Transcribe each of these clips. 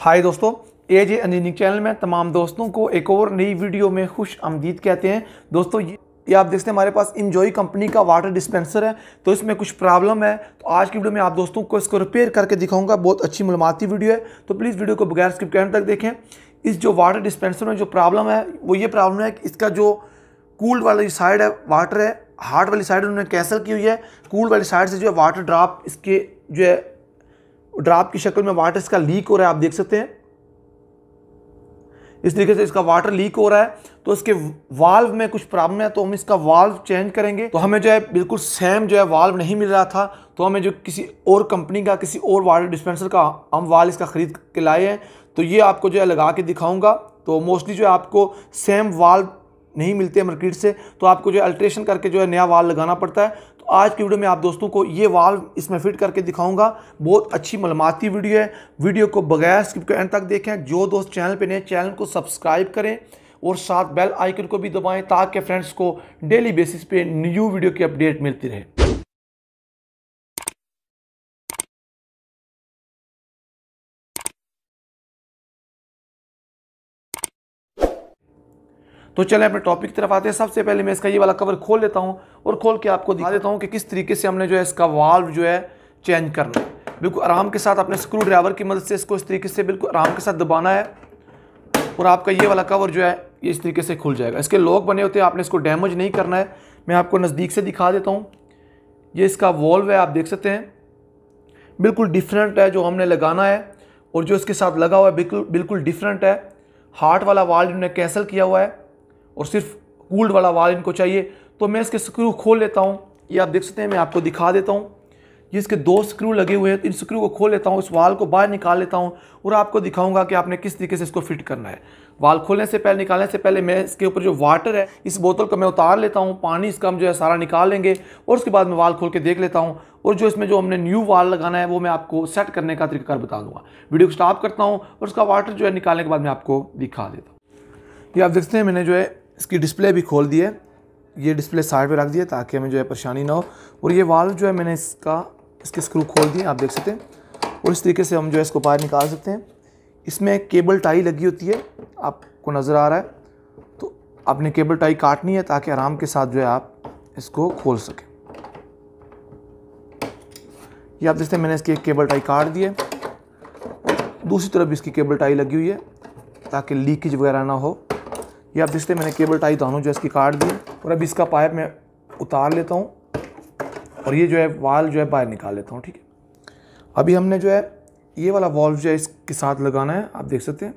हाय दोस्तों ए जे engineering channel में तमाम दोस्तों को एक और नई वीडियो में खुश आमदीद कहते हैं दोस्तों ये आप देखते हैं हमारे पास इंजॉय कंपनी का वाटर डिस्पेंसर है तो इसमें कुछ प्रॉब्लम है तो आज की वीडियो में आप दोस्तों को इसको रिपेयर करके दिखाऊंगा बहुत अच्छी मालूमती वीडियो है तो प्लीज़ वीडियो को बगैर स्क्रिप्ट कहने तक देखें इस जो वाटर डिस्पेंसर में जो प्रॉब्लम है वो ये प्रॉब्लम है कि इसका जो कूल्ड वाली साइड है वाटर है हार्ट वाली साइड उन्होंने कैंसिल की हुई है कूल्ड वाली साइड से जो है वाटर ड्राप इसके जो है ड्राप की शक्ल में वाटर इसका लीक हो रहा है आप देख सकते हैं इस तरीके से इसका वाटर लीक हो रहा है तो इसके वाल्व में कुछ प्रॉब्लम है तो हम इसका वाल्व चेंज करेंगे तो हमें जो है बिल्कुल सेम जो है वाल्व नहीं मिल रहा था तो हमें जो किसी और कंपनी का किसी और वाटर डिस्पेंसर का हम वाल्व इसका ख़रीद के लाए हैं तो ये आपको जो है लगा के दिखाऊंगा तो मोस्टली जो है आपको सेम वाल्व नहीं मिलते मार्केट से तो आपको जो है अल्ट्रेशन करके जो है नया वाल लगाना पड़ता है तो आज की वीडियो में आप दोस्तों को ये वाल इसमें फिट करके दिखाऊंगा बहुत अच्छी मलमाती वीडियो है वीडियो को बगैर स्किप के एंड तक देखें जो दोस्त चैनल पर नए चैनल को सब्सक्राइब करें और साथ बेल आइकन को भी दबाएँ ताकि फ्रेंड्स को डेली बेसिस पर न्यू वीडियो की अपडेट मिलती रहे तो चले अपने टॉपिक की तरफ आते हैं सबसे पहले मैं इसका ये वाला कवर खोल लेता हूँ और खोल के आपको दिखा देता हूँ कि किस तरीके से हमने जो है इसका वाल्व जो है चेंज करना है बिल्कुल आराम के साथ अपने स्क्रू ड्राइवर की मदद से इसको इस तरीके से बिल्कुल आराम के साथ दबाना है और आपका ये वाला कवर जो है ये इस तरीके से खुल जाएगा इसके लॉक बने होते हैं आपने इसको डैमेज नहीं करना है मैं आपको नज़दीक से दिखा देता हूँ ये इसका वॉल्व है आप देख सकते हैं बिल्कुल डिफरेंट है जो हमने लगाना है और जो इसके साथ लगा हुआ है बिल्कुल बिल्कुल डिफरेंट है हार्ट वाला वाल्व हमने कैंसिल किया हुआ है और सिर्फ कूल्ड वाला वाल इनको चाहिए तो मैं इसके स्क्रू खोल लेता हूँ ये आप देख सकते हैं मैं आपको दिखा देता हूँ ये इसके दो स्क्रू लगे हुए हैं तो इन स्क्रू को खोल लेता हूँ इस वाल को बाहर निकाल लेता हूँ और आपको दिखाऊंगा कि आपने किस तरीके से इसको फिट करना है वाल खोलने से पहले निकालने से पहले मैं इसके ऊपर जो वाटर है इस बोतल को मैं उतार लेता हूँ पानी इसका हम जो है सारा निकाल लेंगे और उसके बाद मैं वाल खोल के देख लेता हूँ और जो इसमें जो हमने न्यू वाल लगाना है वो मैं आपको सेट करने का तरीका बता दूंगा वीडियो को स्टॉप करता हूँ और उसका वाटर जो है निकालने के बाद मैं आपको दिखा देता हूँ ये आप देखते हैं मैंने जो है इसकी डिस्प्ले भी खोल दी है ये डिस्प्ले साइड पे रख दिया ताकि हमें जो है परेशानी ना हो और ये वाल जो है मैंने इसका इसके स्क्रू खोल दिए आप देख सकते हैं और इस तरीके से हम जो है इसको बाहर निकाल सकते हैं इसमें केबल टाई लगी होती है आपको नज़र आ रहा है तो आपने केबल टाई काटनी है ताकि आराम के साथ जो है आप इसको खोल सकें ये आप देखते हैं मैंने इसकी एक केबल टाई काट दी है दूसरी तरफ इसकी केबल टाई लगी हुई है ताकि लीकेज वगैरह ना हो ये आप देखते मैंने केबल टाई दोनों जो है इसकी काट दी और अब इसका पाइप मैं उतार लेता हूँ और ये जो है वाल जो है बाहर निकाल लेता हूँ ठीक है अभी हमने जो है ये वाला वॉल्व जो है इसके साथ लगाना है आप देख सकते हैं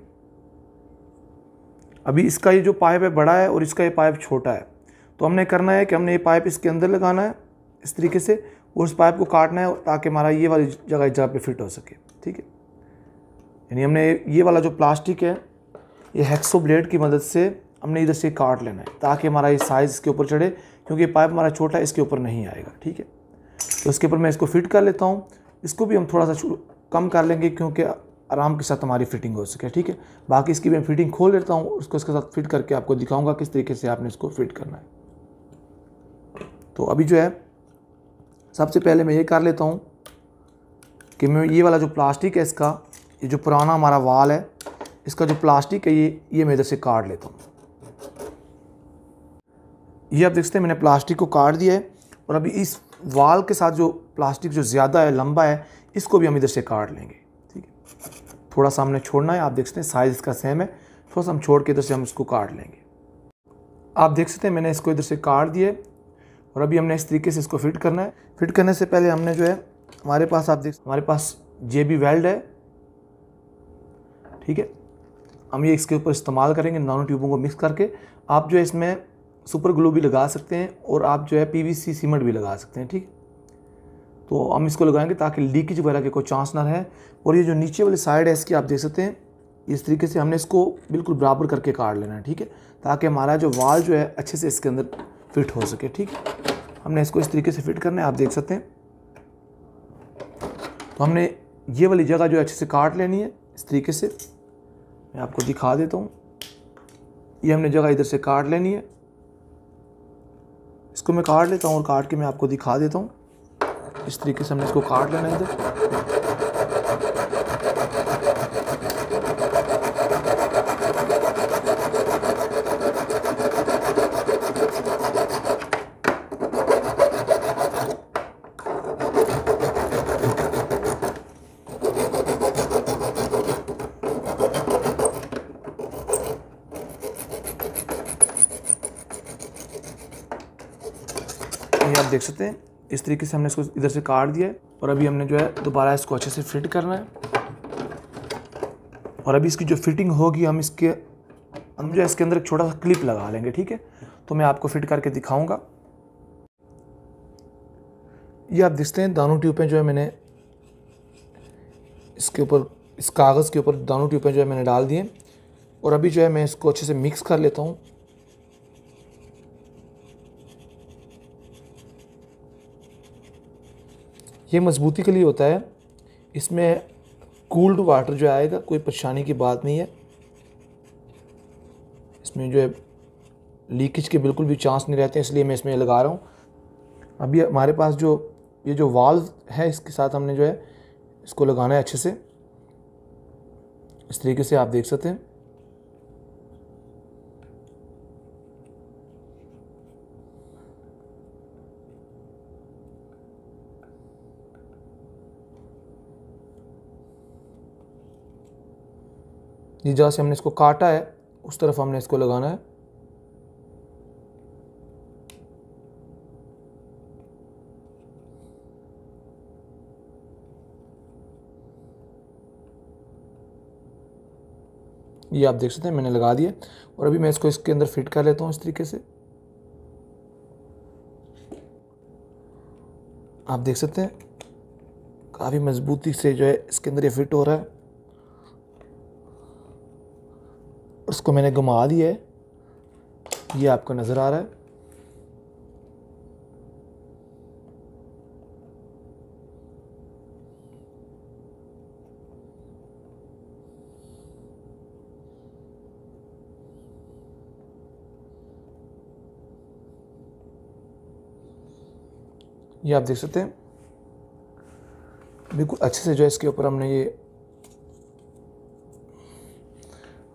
अभी इसका ये जो पाइप है बड़ा है और इसका ये पाइप छोटा है तो हमने करना है कि हमने ये पाइप इसके अंदर लगाना है इस तरीके से और उस पाइप को काटना है ताकि हमारा ये वाली जगह जगह पे फिट हो सके ठीक है यानी हमने ये वाला जो प्लास्टिक है ये हेक्सो ब्लेड की मदद से हमने इधर से काट लेना है ताकि हमारा ये साइज़ इसके ऊपर चढ़े क्योंकि पाइप हमारा छोटा है इसके ऊपर नहीं आएगा ठीक है तो इसके ऊपर मैं इसको फिट कर लेता हूँ इसको भी हम थोड़ा सा कम कर लेंगे क्योंकि आराम के साथ हमारी फिटिंग हो सके ठीक है बाकी इसकी मैं फिटिंग खोल लेता हूँ उसको इसके साथ फिट करके आपको दिखाऊँगा किस तरीके से आपने इसको फिट करना है तो अभी जो है सबसे पहले मैं ये कर लेता हूँ कि मैं ये वाला जो प्लास्टिक है इसका ये जो पुराना हमारा वाल है इसका जो प्लास्टिक है ये ये मैं इधर से काट लेता हूँ ये आप देखते हैं मैंने प्लास्टिक को काट दिया है और अभी इस वाल के साथ जो प्लास्टिक जो ज़्यादा है लंबा है इसको भी हम इधर से काट लेंगे ठीक है थोड़ा सा हमने छोड़ना है आप देख सकते हैं साइज़ इसका सेम है थोड़ा सा हम छोड़ के इधर से हम इसको काट लेंगे आप देख सकते हैं मैंने इसको इधर से काट दिया और अभी हमने इस तरीके से इसको फिट करना है फिट करने से पहले हमने जो है हमारे पास आप देख हमारे पास जे बी वेल्ड है ठीक है हम ये इसके ऊपर इस्तेमाल करेंगे नानो ट्यूबों को मिक्स करके आप जो है इसमें सुपर ग्लू भी लगा सकते हैं और आप जो है पीवीसी सीमेंट भी लगा सकते हैं ठीक तो हम इसको लगाएंगे ताकि लीकेज वगैरह के कोई चांस ना रहे और ये जो नीचे वाली साइड है इसकी आप देख सकते हैं इस तरीके से हमने इसको बिल्कुल बराबर करके काट लेना है ठीक है ताकि हमारा जो वाल जो है अच्छे से इसके अंदर फिट हो सके ठीक है हमने इसको इस तरीके से फिट करना है आप देख सकते हैं तो हमने ये वाली जगह जो अच्छे से काट लेनी है इस तरीके से मैं आपको दिखा देता हूँ ये हमने जगह इधर से काट लेनी है इसको मैं काट लेता हूँ और काट के मैं आपको दिखा देता हूँ इस तरीके से हमने इसको काट लेना इधर देख सकते हैं इस तरीके से हमने इसको इधर से काट दिया है और अभी हमने जो है दोबारा इसको अच्छे से फिट करना है और अभी इसकी जो फिटिंग होगी हम इसके हम जो है इसके अंदर एक छोटा सा क्लिप लगा लेंगे ठीक है तो मैं आपको फिट करके दिखाऊंगा ये आप देखते हैं दानों ट्यूबें जो है मैंने इसके ऊपर इस कागज़ के ऊपर दानों ट्यूबें जो है मैंने डाल दिए और अभी जो है मैं इसको अच्छे से मिक्स कर लेता हूँ ये मजबूती के लिए होता है इसमें कूल्ड वाटर जो आएगा कोई परेशानी की बात नहीं है इसमें जो है लीकेज के बिल्कुल भी चांस नहीं रहते इसलिए मैं इसमें लगा रहा हूँ अभी हमारे पास जो ये जो वाल्व है इसके साथ हमने जो है इसको लगाना है अच्छे से इस तरीके से आप देख सकते हैं जिस जगह से हमने इसको काटा है उस तरफ हमने इसको लगाना है ये आप देख सकते हैं मैंने लगा दिया और अभी मैं इसको इसके अंदर फिट कर लेता हूँ इस तरीके से आप देख सकते हैं काफ़ी मज़बूती से जो है इसके अंदर ये फिट हो रहा है उसको मैंने घुमा दिया है ये आपको नज़र आ रहा है ये आप देख सकते हैं बिल्कुल अच्छे से जो है इसके ऊपर हमने ये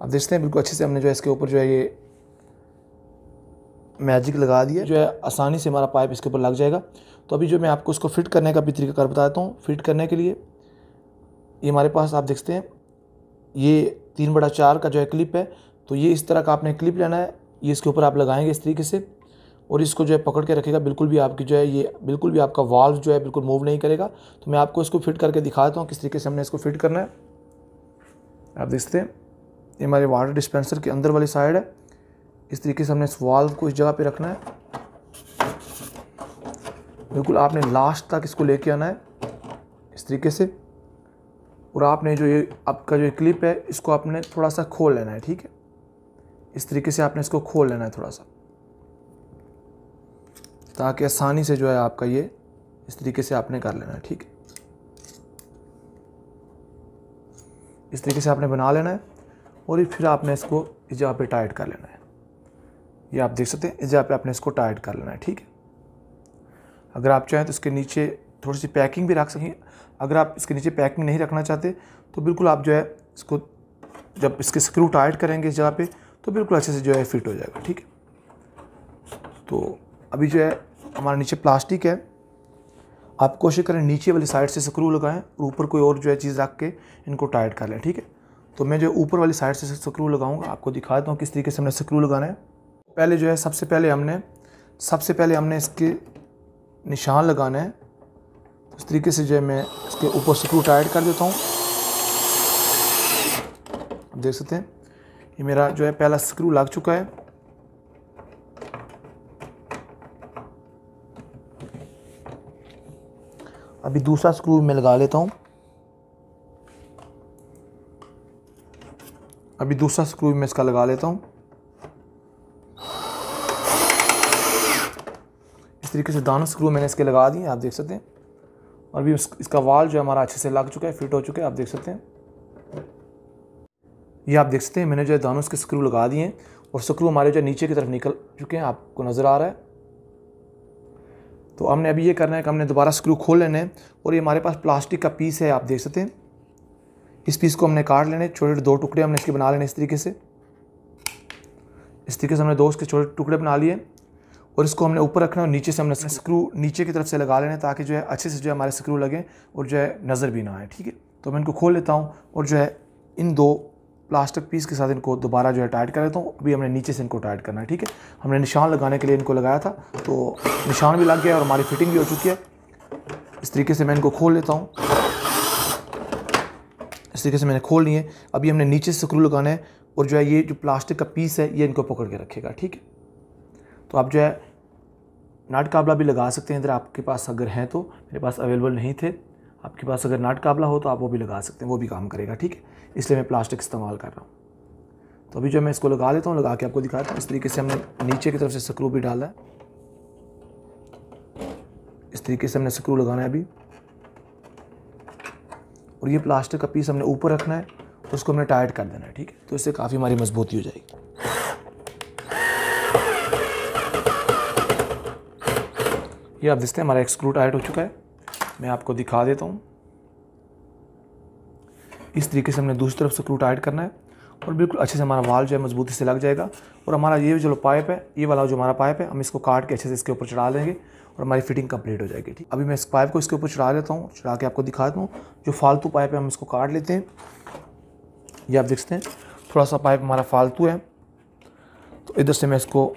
अब देखते हैं बिल्कुल अच्छे से हमने जो है इसके ऊपर जो है ये मैजिक लगा दिया जो है आसानी से हमारा पाइप इसके ऊपर लग जाएगा तो अभी जो मैं आपको इसको फिट करने का भी तरीका कर बताता हूँ फिट करने के लिए ये हमारे पास आप देखते हैं ये तीन बड़ा चार का जो है क्लिप है तो ये इस तरह का आपने क्लिप लेना है ये इसके ऊपर आप लगाएंगे इस तरीके से और इसको जो है पकड़ के रखेगा बिल्कुल भी आपकी जो है ये बिल्कुल भी आपका वाल्व जो है बिल्कुल मूव नहीं करेगा तो मैं आपको इसको फिट करके दिखाता हूँ किस तरीके से हमने इसको फिट करना है आप देखते हैं ये हमारे वाटर डिस्पेंसर के अंदर वाली साइड है इस तरीके से हमने इस वाल्व को इस जगह पे रखना है बिल्कुल आपने लास्ट तक इसको लेके आना है इस तरीके से और आपने जो ये आपका जो क्लिप है इसको आपने थोड़ा सा खोल लेना है ठीक है इस तरीके से आपने इसको खोल लेना है थोड़ा सा ताकि आसानी से जो है आपका ये इस तरीके से आपने कर लेना है ठीक है इस तरीके से आपने बना लेना है और फिर आपने इसको इस जगह पर टाइट कर लेना है ये आप देख सकते हैं इस जगह पर आपने इसको टाइट कर लेना है ठीक है अगर आप चाहें तो इसके नीचे थोड़ी सी पैकिंग भी रख सकें अगर आप इसके नीचे पैकिंग नहीं रखना चाहते तो बिल्कुल आप जो है इसको जब इसके स्क्रू टाइट करेंगे इस जगह पे तो बिल्कुल अच्छे से जो है फिट हो जाएगा ठीक है तो अभी जो है हमारा नीचे प्लास्टिक है आप कोशिश करें नीचे वाली साइड से स्क्रू लगाएं और ऊपर कोई और जो है चीज़ रख के इनको टाइट कर लें ठीक है तो मैं जो ऊपर वाली साइड से स्क्रू लगाऊंगा आपको दिखा देता हूँ किस तरीके से हमने स्क्रू लगाना है पहले जो है सबसे पहले हमने सबसे पहले हमने इसके निशान लगाना है तो इस तरीके से जो है मैं इसके ऊपर स्क्रू टाइट कर देता हूँ देख सकते हैं ये मेरा जो है पहला स्क्रू लग चुका है अभी दूसरा स्क्रू मैं लगा लेता हूँ अभी दूसरा स्क्रू मैं इसका लगा लेता हूँ इस तरीके से दोनों स्क्रू मैंने इसके लगा दिए आप देख सकते हैं और अभी इसका वाल जो है हमारा अच्छे से लग चुका है फिट हो चुका है आप देख सकते हैं ये आप देख सकते हैं मैंने जो है दोनों इसके स्क्रू लगा दिए हैं और स्क्रू हमारे जो है नीचे की तरफ निकल चुके हैं आपको नज़र आ रहा है तो हमने अभी ये करना है कि हमने दोबारा स्क्रू खोल लेना है और ये हमारे पास प्लास्टिक का पीस है आप देख सकते हैं इस पीस को हमने काट लेने छोटे छोटे दो टुकड़े हमने इसके बना लेने इस तरीके से इस तरीके से हमने दो उसके छोटे टुकड़े बना लिए और इसको हमने ऊपर रखना और नीचे से हमने स्क्रू नीचे की तरफ से लगा लेने ताकि जो है अच्छे से जो है हमारे स्क्रू लगें और जो है नज़र भी ना आए ठीक है तो मैं इनको खोल लेता हूँ और जो है इन दो प्लास्टिक पीस के साथ इनको दोबारा जो है टाइट कर लेता हूँ अभी हमने नीचे से इनको टाइट करना है ठीक है हमने निशान लगाने के लिए इनको लगाया था तो निशान भी लग गया और हमारी फिटिंग भी हो चुकी है इस तरीके से मैं इनको खोल लेता हूँ इस तरीके से मैंने खोल लिए अभी हमने नीचे से स्क्रू लगाना है और जो है ये जो प्लास्टिक का पीस है ये इनको पकड़ के रखेगा ठीक है तो आप जो है नाट काबला भी लगा सकते हैं इधर आपके पास अगर हैं तो मेरे पास अवेलेबल नहीं थे आपके पास अगर नाट काबला हो तो आप वो भी लगा सकते हैं वो भी काम करेगा ठीक है इसलिए मैं प्लास्टिक इस्तेमाल कर रहा हूँ तो अभी जो मैं इसको लगा लेता हूँ लगा के आपको दिखाता हूँ इस तरीके से हमने नीचे की तरफ से स्क्रू भी डाला है इस तरीके से हमने स्क्रू लगाना है अभी और ये प्लास्टिक का पीस हमने ऊपर रखना है उसको हमने टाइट कर देना है ठीक है तो इससे काफ़ी हमारी मजबूती हो जाएगी ये आप देखते हैं हमारा एक स्क्रू टाइट हो चुका है मैं आपको दिखा देता हूँ इस तरीके से हमने दूसरी तरफ स्क्रू टाइट करना है और बिल्कुल अच्छे से हमारा वाल जो है मजबूती से लग जाएगा और हमारा ये जो पाइप है ये वाला जो हमारा पाइप है हम इसको काट के अच्छे से इसके ऊपर चढ़ा लेंगे और हमारी फिटिंग कंप्लीट हो जाएगी ठीक अभी मैं इस पाइप को इसके ऊपर चढ़ा लेता हूँ चढ़ा के आपको दिखा देता हूँ जो फालतू पाइप है हम इसको काट लेते हैं ये आप देखते हैं थोड़ा सा पाइप हमारा फालतू है तो इधर से मैं इसको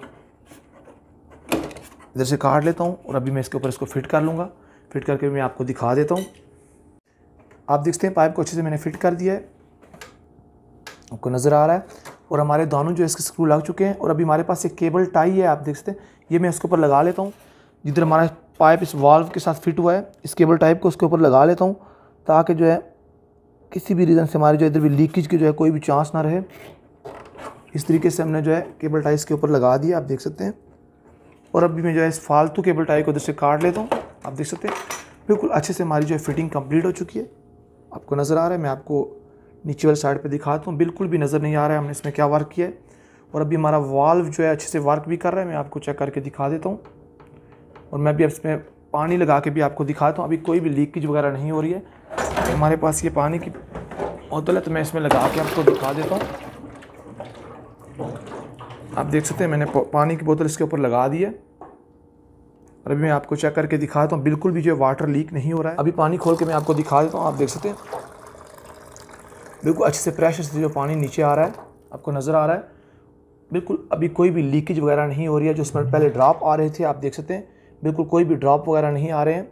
इधर से काट लेता हूँ और अभी मैं इसके ऊपर इसको फिट कर लूँगा फिट करके मैं आपको दिखा देता हूँ आप देखते हैं पाइप को अच्छे से मैंने फिट कर दिया है आपको नज़र आ रहा है और हमारे दोनों जो इसके स्क्रू लग चुके हैं और अभी हमारे पास एक केबल टाई है आप देख सकते हैं ये मैं इसके ऊपर लगा लेता हूँ जिधर हमारा पाइप इस वाल्व के साथ फिट हुआ है इस केबल टाइप को उसके ऊपर लगा लेता हूँ ताकि जो है किसी भी रीज़न से हमारी जो इधर भी लीकेज की जो है कोई भी चांस ना रहे इस तरीके से हमने जो है केबल टाई इसके ऊपर लगा दिया आप देख सकते हैं और अभी मैं जो है इस फालतू केबल टाई को इधर से काट लेता हूँ आप देख सकते हैं बिल्कुल अच्छे से हमारी जो है फिटिंग कम्प्लीट हो चुकी है आपको नज़र आ रहा है मैं आपको नीचे वाले साइड पर दिखाता हूँ बिल्कुल भी नज़र नहीं आ रहा है हमने इसमें क्या वर्क किया है और अभी हमारा वाल्व जो है अच्छे से वर्क भी कर रहा है मैं आपको चेक करके दिखा देता हूँ और मैं भी अब इसमें पानी लगा के भी आपको दिखाता हूँ अभी कोई भी लीकेज वगैरह नहीं हो रही है हमारे पास ये पानी की बोतल है तो मैं इसमें लगा के आपको दिखा देता हूँ आप देख सकते हैं मैंने पानी की बोतल इसके ऊपर लगा दी है और अभी मैं आपको चेक करके दिखाता हूँ बिल्कुल भी जो वाटर लीक नहीं हो रहा है अभी पानी खोल के मैं आपको दिखा देता हूँ आप देख सकते हैं बिल्कुल अच्छे से प्रेशर से जो पानी नीचे आ रहा है आपको नज़र आ रहा है बिल्कुल अभी कोई भी लीकेज वगैरह नहीं हो रही है जो इसमें पहले ड्राप आ रहे थे आप देख सकते हैं बिल्कुल कोई भी ड्रॉप वगैरह नहीं आ रहे हैं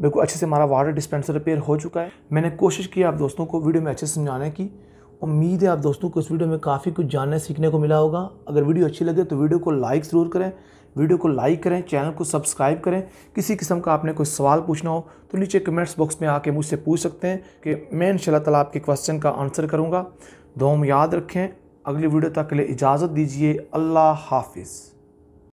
बिल्कुल अच्छे से हमारा वाटर डिस्पेंसर रिपेयर हो चुका है मैंने कोशिश की आप दोस्तों को वीडियो में अच्छे से समझाने की उम्मीद है आप दोस्तों को इस वीडियो में काफ़ी कुछ जानने सीखने को मिला होगा अगर वीडियो अच्छी लगे तो वीडियो को लाइक ज़रूर करें वीडियो को लाइक करें चैनल को सब्सक्राइब करें किसी किस्म का आपने कोई सवाल पूछना हो तो नीचे कमेंट्स बॉक्स में आके मुझसे पूछ सकते हैं कि मैं इन तला आपके क्वेश्चन का आंसर करूँगा दो हम याद रखें अगली वीडियो तक के लिए इजाज़त दीजिए अल्लाह हाफिज़